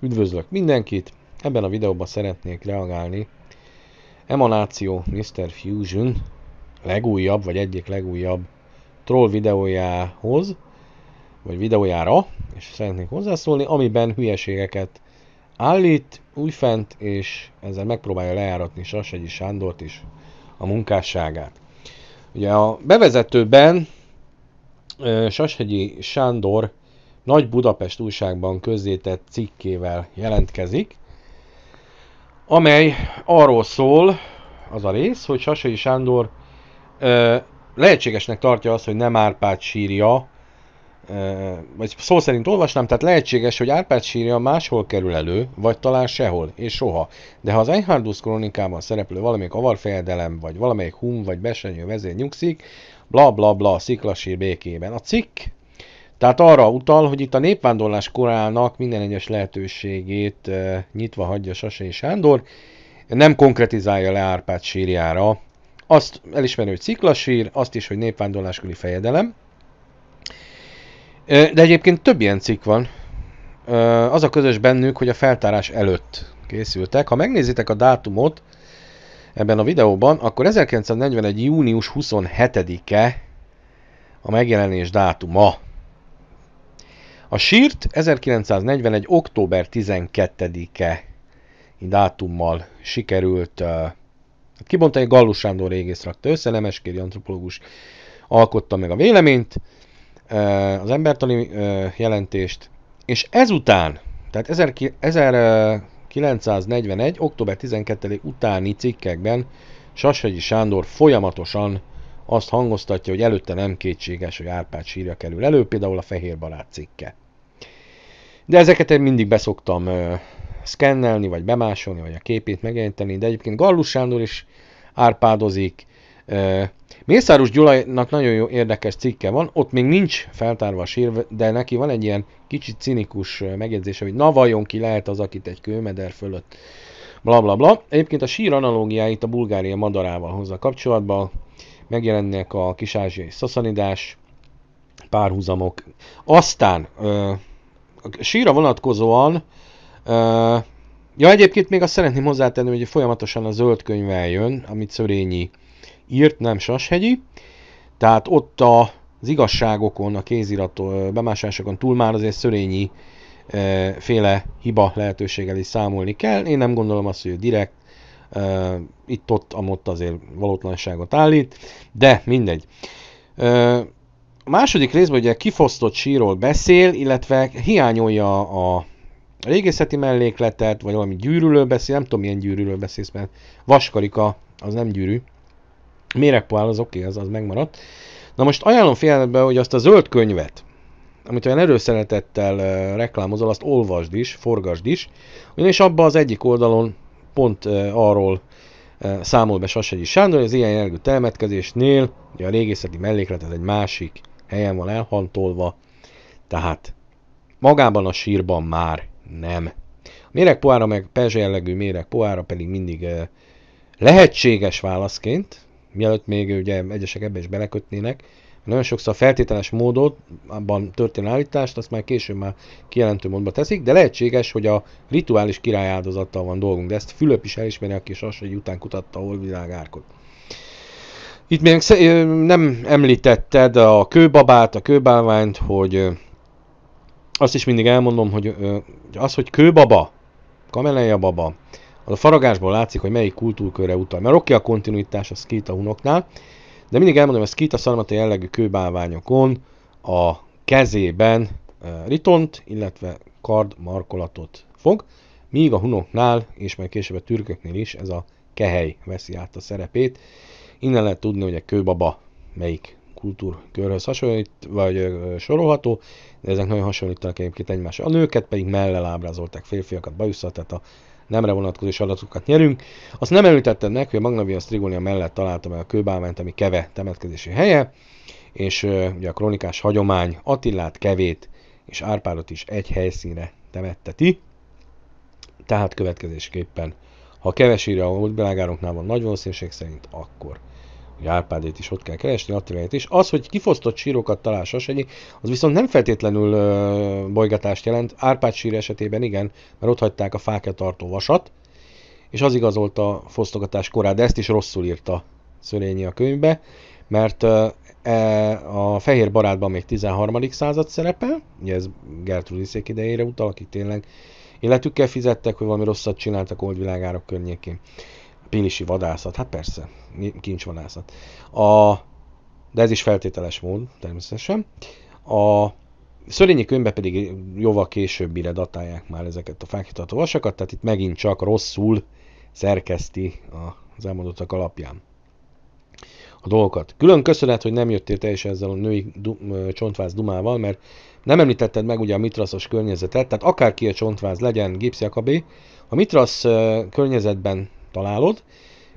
Üdvözlök mindenkit! Ebben a videóban szeretnék reagálni Emanáció Mr. Fusion legújabb, vagy egyik legújabb troll videójához, vagy videójára, és szeretnék hozzászólni, amiben hülyeségeket állít újfent, és ezzel megpróbálja lejáratni Sasegyi Sándort is, a munkásságát. Ugye a bevezetőben Sashegyi Sándor Nagy Budapest újságban közzétett cikkével jelentkezik, amely arról szól, az a rész, hogy Sashegyi Sándor lehetségesnek tartja azt, hogy nem Árpád sírja vagy szó szerint olvasnám, tehát lehetséges, hogy Árpád sírja máshol kerül elő, vagy talán sehol, és soha. De ha az Einhardus kronikában szereplő valamelyik avarfejedelem, vagy valamelyik hum, vagy besenyő vezér nyugszik, bla bla bla, sziklasír békében. A cikk tehát arra utal, hogy itt a népvándorlás korának minden egyes lehetőségét nyitva hagyja Sasé Sándor, nem konkretizálja le Árpád sírjára. Azt elismerő, hogy sziklasír, azt is, hogy népvándorláskori fejedelem, de egyébként több ilyen cikk van. Az a közös bennük, hogy a feltárás előtt készültek. Ha megnézitek a dátumot ebben a videóban, akkor 1941. június 27-e a megjelenés dátuma. A sírt 1941. október 12-e dátummal sikerült uh, kibontani. Gallus Sándor régész rakta össze, Lemeskéri antropológus alkotta meg a véleményt, az embertani jelentést, és ezután, tehát 1941. október 12 utáni cikkekben Sashegyi Sándor folyamatosan azt hangoztatja, hogy előtte nem kétséges, hogy Árpád sírja kerül elő, például a Fehér Barát cikke. De ezeket én mindig beszoktam ö, szkennelni, vagy bemásolni, vagy a képét megjelenteni, de egyébként Gallus Sándor is árpádozik, Mészáros Gyulajnak nagyon jó érdekes cikke van, ott még nincs feltárva a sír, de neki van egy ilyen kicsit cinikus megjegyzése, hogy na vajon ki lehet az, akit egy kőmeder fölött bla bla bla. Egyébként a sír analógiáit a Bulgária madarával hozza kapcsolatba, megjelennek a kis-ázsiai szaszanidás, párhuzamok. Aztán a síra vonatkozóan Ja, egyébként még azt szeretném hozzátenni, hogy folyamatosan a zöld könyv eljön, amit Szörényi írt, nem Sashegyi. Tehát ott a, az igazságokon, a kézirat bemásásokon túl már azért szörényi e, féle hiba lehetőséggel is számolni kell. Én nem gondolom azt, hogy direkt e, itt-ott, amott azért valótlanságot állít, de mindegy. E, a második részben ugye kifosztott síról beszél, illetve hiányolja a régészeti mellékletet, vagy valami gyűrűről beszél, nem tudom milyen gyűrűről beszélsz, mert vaskarika az nem gyűrű, méregpoál az oké, okay, az, az megmaradt. Na most ajánlom figyelmetbe, hogy azt a zöld könyvet, amit olyan erőszeretettel reklámozol, azt olvasd is, forgasd is, ugyanis abban az egyik oldalon pont arról számol be Sasegyi Sándor, hogy az ilyen jellegű telmetkezésnél, ugye a régészeti melléklet az egy másik helyen van elhantolva, tehát magában a sírban már nem. A méregpoára meg perzs jellegű méregpoára pedig mindig lehetséges válaszként, mielőtt még ugye egyesek ebbe is belekötnének, nagyon sokszor feltételes módot, abban történő állítást, azt már később már kijelentő módba teszik, de lehetséges, hogy a rituális király áldozattal van dolgunk, de ezt Fülöp is elismeri, aki hogy után kutatta a holvilág árkot. Itt még nem említetted a kőbabát, a kőbálványt, hogy azt is mindig elmondom, hogy az, hogy kőbaba, kameleja baba, az a faragásból látszik, hogy melyik kultúrkörre utal. Mert oké a kontinuitás a Skita hunoknál, de mindig elmondom, hogy a Skita szarmata jellegű kőbálványokon a kezében e, ritont, illetve kard markolatot fog, míg a hunoknál, és majd később a türköknél is ez a kehely veszi át a szerepét. Innen lehet tudni, hogy a kőbaba melyik kultúrkörhöz hasonlít, vagy sorolható, de ezek nagyon hasonlítanak egyébként egymásra. A nőket pedig mellel ábrázolták férfiakat bajuszat, tehát a nemre vonatkozó is adatokat nyerünk. Azt nem említettem nek, hogy a Magnavia Strigonia mellett találtam el a kőbálmányt, ami keve temetkezési helye, és ugye a kronikás hagyomány Attillát, Kevét és Árpádot is egy helyszínre temetteti. Tehát következésképpen, ha kevesére írja a világároknál van nagy valószínűség szerint, akkor járpádét is ott kell keresni, Attilát is. Az, hogy kifosztott sírokat talál Sasanyi, az viszont nem feltétlenül ö, bolygatást jelent. Árpád sír esetében igen, mert ott hagyták a fákja tartó vasat, és az igazolta a fosztogatás korát, de ezt is rosszul írta Szörényi a könyvbe, mert ö, e, a Fehér Barátban még 13. század szerepel, ugye ez Gertrudiszék idejére utal, akik tényleg életükkel fizettek, hogy valami rosszat csináltak oldvilágárok környékén pénisi vadászat, hát persze, kincsvadászat. A, de ez is feltételes mód, természetesen. A Szörényi könyvbe pedig jóval későbbire datálják már ezeket a fákítató vasakat, tehát itt megint csak rosszul szerkeszti az elmondottak alapján a dolgokat. Külön köszönet, hogy nem jöttél teljesen ezzel a női du- csontváz dumával, mert nem említetted meg ugye a mitraszos környezetet, tehát akárki a csontváz legyen, Gipsy a mitrasz környezetben találod.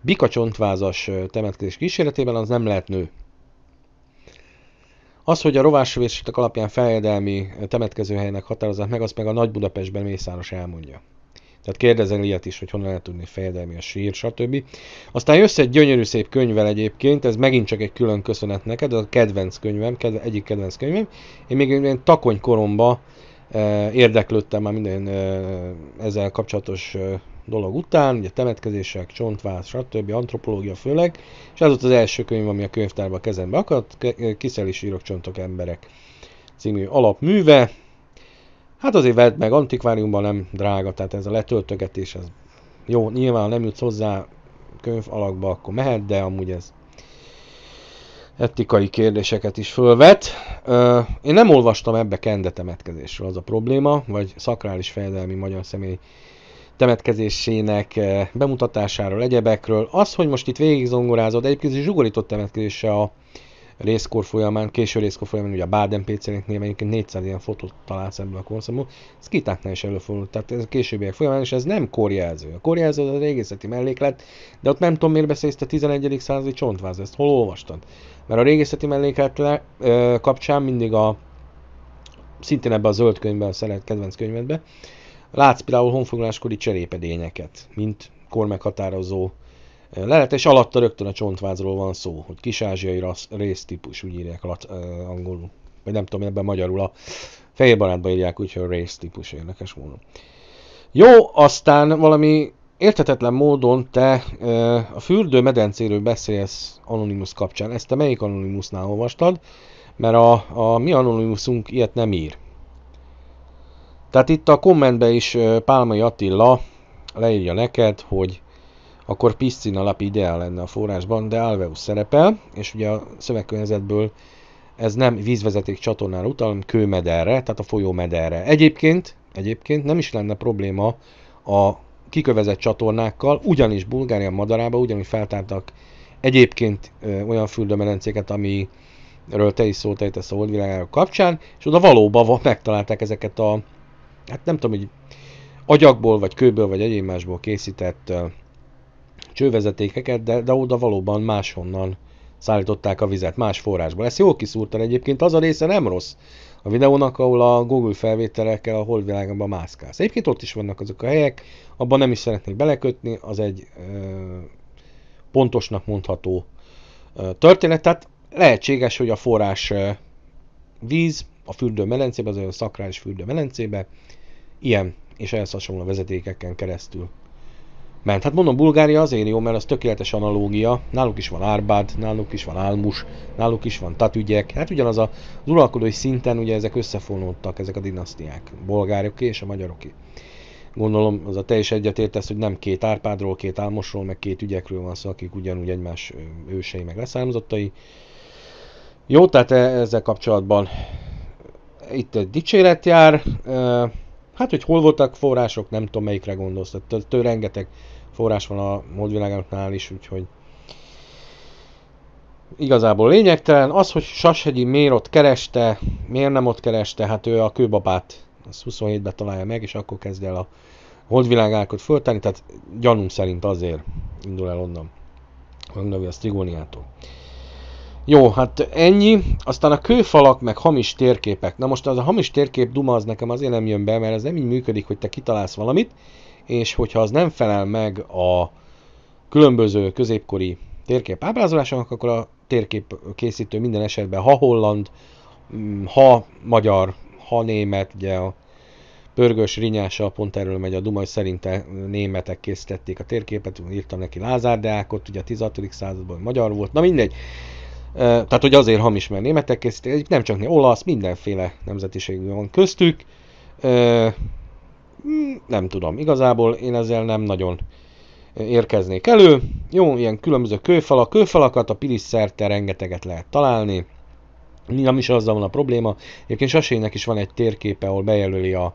Bika csontvázas temetkezés kísérletében az nem lehet nő. Az, hogy a rovásvérsítek alapján fejedelmi temetkezőhelynek határozzák meg, azt meg a Nagy Budapestben Mészáros elmondja. Tehát kérdezel ilyet is, hogy honnan lehet tudni fejedelmi a sír, stb. Aztán jössz egy gyönyörű szép könyvvel egyébként, ez megint csak egy külön köszönet neked, a kedvenc könyvem, kedve, egyik kedvenc könyvem. Én még egy takony koromba eh, érdeklődtem már minden eh, ezzel kapcsolatos eh, dolog után, ugye temetkezések, csontváz, stb. antropológia főleg, és ez volt az első könyv, ami a könyvtárba kezembe akadt, Kiszel is írok csontok emberek című alapműve. Hát azért vett meg antikváriumban nem drága, tehát ez a letöltögetés, ez jó, nyilván nem jutsz hozzá könyv alakba, akkor mehet, de amúgy ez etikai kérdéseket is fölvet. Én nem olvastam ebbe kendetemetkezésről, az a probléma, vagy szakrális fejedelmi magyar személy temetkezésének eh, bemutatásáról, egyebekről. Az, hogy most itt végig zongorázod, egyébként zsugorított temetkezése a részkor folyamán, késő részkor folyamán, ugye a Baden pc nek néven, 400 ilyen fotót találsz ebből a korszakból, ez kitáknál is előfordult, tehát ez a későbbiek folyamán, és ez nem korjelző. A korjelző az a régészeti melléklet, de ott nem tudom, miért beszélsz te 11. századi csontváz, ezt hol olvastad? Mert a régészeti melléklet le, eh, ö, kapcsán mindig a, szintén ebbe a zöld könyvben, a szeret kedvenc könyvedbe, Látsz például honfoglaláskori cserépedényeket, mint kormeghatározó eh, és alatta rögtön a csontvázról van szó, hogy kis-ázsiai résztípus, úgy írják alatt, uh, eh, angolul. Vagy nem tudom, ebben magyarul a fehér barátba írják, úgyhogy résztípus érdekes módon. Jó, aztán valami érthetetlen módon te uh, a fürdő medencéről beszélsz Anonymous kapcsán. Ezt te melyik Anonymousnál olvastad? Mert a, a mi Anonymousunk ilyet nem ír. Tehát itt a kommentben is Pálmai Attila leírja neked, hogy akkor Piscina lap ideál lenne a forrásban, de Alveus szerepel, és ugye a szövegkörnyezetből ez nem vízvezeték csatornára utal, hanem kőmederre, tehát a folyómederre. Egyébként, egyébként nem is lenne probléma a kikövezett csatornákkal, ugyanis Bulgária madarába ugyanúgy feltártak egyébként olyan fürdőmedencéket, ami erről te is szólt ejtesz a holdvilágáról kapcsán, és oda valóban megtalálták ezeket a hát nem tudom, hogy agyagból, vagy kőből, vagy egyéb másból készített csővezetékeket, de, de oda valóban máshonnan szállították a vizet, más forrásból. Ezt jól kiszúrtad egyébként, az a része nem rossz a videónak, ahol a Google felvételekkel a holdvilágban mászkálsz. Egyébként ott is vannak azok a helyek, abban nem is szeretnék belekötni, az egy ö, pontosnak mondható ö, történet, tehát lehetséges, hogy a forrás ö, víz, a fürdőmelencébe, az olyan szakrális fürdőmelencébe, ilyen és ehhez hasonló vezetékeken keresztül ment. Hát mondom, Bulgária azért jó, mert az tökéletes analógia. Náluk is van Árbád, náluk is van Álmus, náluk is van Tatügyek. Hát ugyanaz a, az uralkodói szinten ugye ezek összefonódtak, ezek a dinasztiák. Bolgároké és a magyaroké. Gondolom, az a teljes is egyetértesz, hogy nem két Árpádról, két Álmosról, meg két ügyekről van szó, akik ugyanúgy egymás ősei, meg leszármazottai. Jó, tehát e- ezzel kapcsolatban itt egy dicséret jár, hát hogy hol voltak források, nem tudom melyikre gondolsz, tehát tő rengeteg forrás van a módvilágoknál is, úgyhogy igazából lényegtelen. Az, hogy Sashegyi miért ott kereste, miért nem ott kereste, hát ő a kőbabát, az 27-ben találja meg, és akkor kezd el a holdvilágákat föltenni. tehát gyanúm szerint azért indul el onnan, megnövi a Strigoniától. Jó, hát ennyi. Aztán a kőfalak, meg hamis térképek. Na most az a hamis térkép duma az nekem azért nem jön be, mert ez nem így működik, hogy te kitalálsz valamit, és hogyha az nem felel meg a különböző középkori térkép ábrázolásának, akkor a térkép készítő minden esetben ha holland, mm, ha magyar, ha német, ugye a pörgős rinyása, pont erről megy a Duma, hogy szerinte németek készítették a térképet, írtam neki Lázár Deákot, ugye a 16. században magyar volt, na mindegy. Tehát, hogy azért hamis, mert németek készítik, nem csak olasz, mindenféle nemzetiségű van köztük. Mm, nem tudom, igazából én ezzel nem nagyon érkeznék elő. Jó, ilyen különböző kőfalak. Kőfalakat a Pilis szerte rengeteget lehet találni. Nem is azzal van a probléma. Egyébként Sasének is van egy térképe, ahol bejelöli a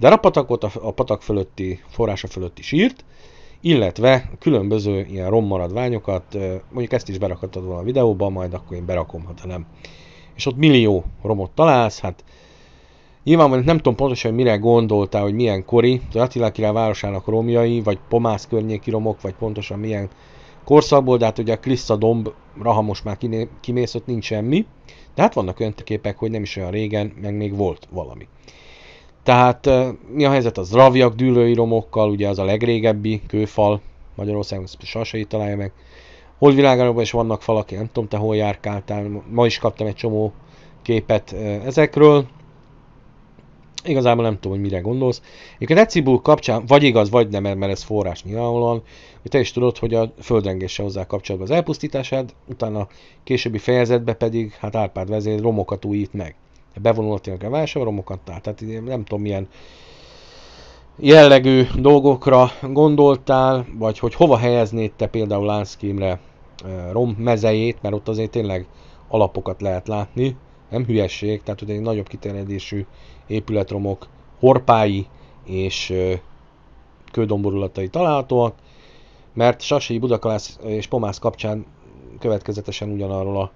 darapatakot, a, a patak fölötti, forrása fölötti sírt illetve különböző ilyen rommaradványokat, mondjuk ezt is berakhatod volna a videóba, majd akkor én berakom, ha nem. És ott millió romot találsz, hát Nyilvánvalóan nem tudom pontosan, hogy mire gondoltál, hogy milyen kori, de Attila király városának romjai, vagy Pomász környéki romok, vagy pontosan milyen korszakból, de hát ugye a Klissza dombra, ha most már kimész, ott nincs semmi. De hát vannak olyan képek, hogy nem is olyan régen, meg még volt valami. Tehát mi a helyzet az ravjak dűlői romokkal, ugye az a legrégebbi kőfal, Magyarországon sasai találja meg. Holdvilágában is vannak falak, én nem tudom, te hol járkáltál, ma is kaptam egy csomó képet ezekről. Igazából nem tudom, hogy mire gondolsz. a Decibel kapcsán, vagy igaz, vagy nem, mert ez forrás nyilvánvalóan, hogy te is tudod, hogy a földrengése hozzá kapcsolatban az elpusztításád, utána későbbi fejezetben pedig, hát Árpád vezér romokat újít meg bevonultak a vásárromokat, tehát nem tudom milyen jellegű dolgokra gondoltál, vagy hogy hova helyeznéd te például Lánszkémre e, rom mezejét, mert ott azért tényleg alapokat lehet látni, nem hülyesség, tehát hogy egy nagyobb kiterjedésű épületromok horpái és e, kődomborulatai találhatóak, mert Sasi, Budakalász és Pomász kapcsán következetesen ugyanarról a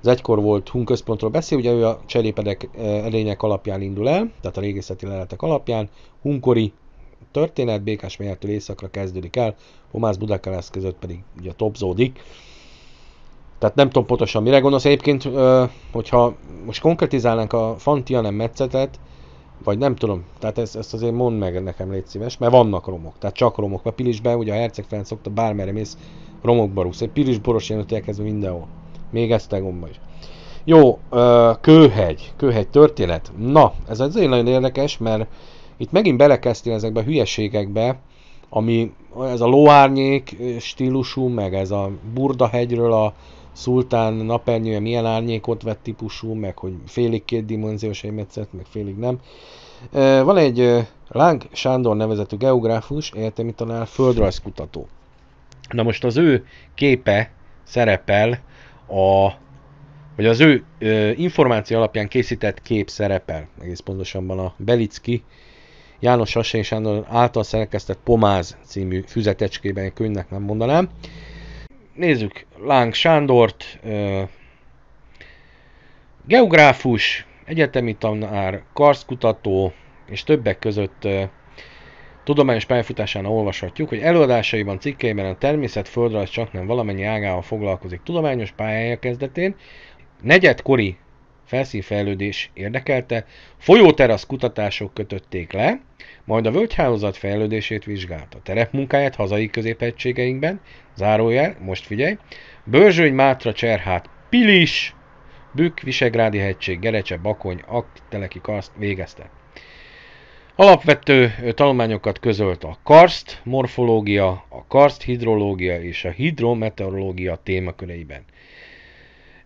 az egykor volt Hun központról beszél, ugye ő a cserépedek elények eh, alapján indul el, tehát a régészeti leletek alapján, Hunkori történet békás mértől északra kezdődik el, Pomász Budakalász között pedig ugye topzódik. Tehát nem tudom pontosan mire gondolsz. Egyébként, eh, hogyha most konkretizálnánk a nem metszetet, vagy nem tudom, tehát ezt, ezt azért mondd meg nekem, légy szíves, mert vannak romok, tehát csak romok, mert Pilisben ugye a Herceg Ferenc szokta bármerre mész, romokba rúgsz, egy Pilis boros jelentőjelkezve mindenhol. Még gomba is. Jó, kőhegy, kőhegy történet. Na, ez azért nagyon érdekes, mert itt megint belekezdtél ezekbe a hülyeségekbe, ami ez a lóárnyék stílusú, meg ez a burda hegyről a szultán napernyője milyen árnyékot vett típusú, meg hogy félig kétdimenziós egy metszet, meg félig nem. Van egy Láng Sándor nevezetű geográfus, egyetemi tanár, földrajzkutató. Na most az ő képe szerepel a, vagy az ő ö, információ alapján készített kép szerepel, egész pontosabban a Belicki János és Sándor által szerkesztett Pomáz című füzetecskében, egy könyvnek nem mondanám. Nézzük Láng Sándort, ö, geográfus, egyetemi tanár, karszkutató, és többek között Tudományos pályafutásán olvashatjuk, hogy előadásaiban, cikkeiben a természet földrajz csak nem valamennyi ágával foglalkozik tudományos pályája kezdetén. Negyedkori felszínfejlődés érdekelte, folyóterasz kutatások kötötték le, majd a völgyhálózat fejlődését vizsgálta. Terepmunkáját hazai középegységeinkben, zárójel, most figyelj, Börzsöny, Mátra, Cserhát, Pilis, Bükk, Visegrádi hegység, Gerecse, Bakony, Akteleki kaszt végezte. Alapvető tanulmányokat közölt a karst morfológia, a karst hidrológia és a hidrometeorológia témaköreiben.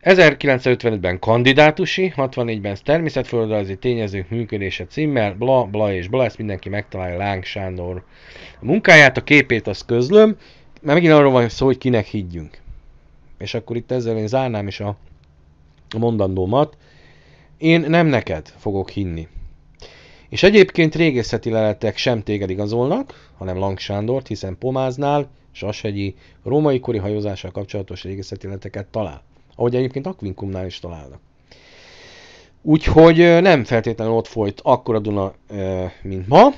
1955-ben kandidátusi, 64-ben természetföldrajzi tényezők működése címmel, bla, bla és bla, ezt mindenki megtalálja Láng Sándor. A munkáját, a képét azt közlöm, mert megint arról van szó, hogy kinek higgyünk. És akkor itt ezzel én zárnám is a mondandómat. Én nem neked fogok hinni, és egyébként régészeti leletek sem téged igazolnak, hanem Lang Sándort, hiszen Pomáznál Sashegyi római kori hajózással kapcsolatos régészeti leleteket talál. Ahogy egyébként Aquincumnál is találnak. Úgyhogy nem feltétlenül ott folyt akkora Duna, mint ma,